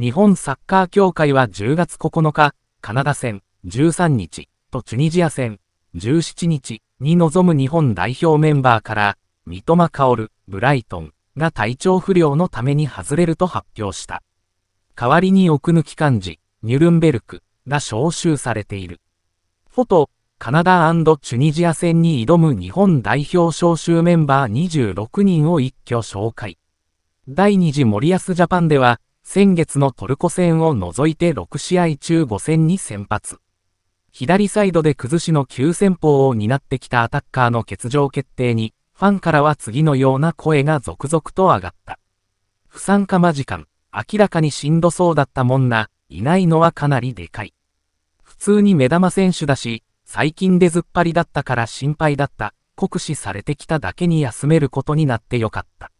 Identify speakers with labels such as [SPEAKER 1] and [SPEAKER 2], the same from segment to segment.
[SPEAKER 1] 日本サッカー協会は10月9日、カナダ戦13日とチュニジア戦17日に臨む日本代表メンバーから、三笘薫、ブライトンが体調不良のために外れると発表した。代わりに奥抜き漢字、ニュルンベルクが招集されている。フォト、カナダチュニジア戦に挑む日本代表招集メンバー26人を一挙紹介。第2次森保ジャパンでは、先月のトルコ戦を除いて6試合中5戦に先発。左サイドで崩しの急戦法を担ってきたアタッカーの欠場決定に、ファンからは次のような声が続々と上がった。不参加間近、明らかにしんどそうだったもんな、いないのはかなりでかい。普通に目玉選手だし、最近出ずっぱりだったから心配だった、酷使されてきただけに休めることになってよかった。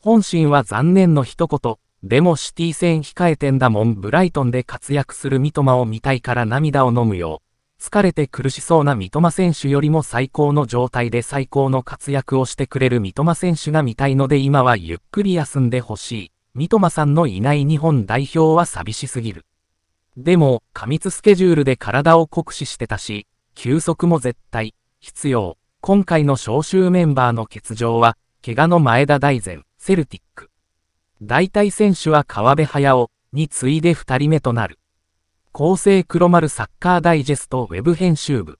[SPEAKER 1] 本心は残念の一言、でもシティ戦控えてんだもんブライトンで活躍する三笘を見たいから涙を飲むよ。疲れて苦しそうな三笘選手よりも最高の状態で最高の活躍をしてくれる三笘選手が見たいので今はゆっくり休んでほしい。三笘さんのいない日本代表は寂しすぎる。でも、過密スケジュールで体を酷使してたし、休息も絶対、必要。今回の招集メンバーの欠場は、怪我の前田大然、セルティック。代替選手は川辺駿に次いで2人目となる。厚生黒丸サッカーダイジェストウェブ編集部。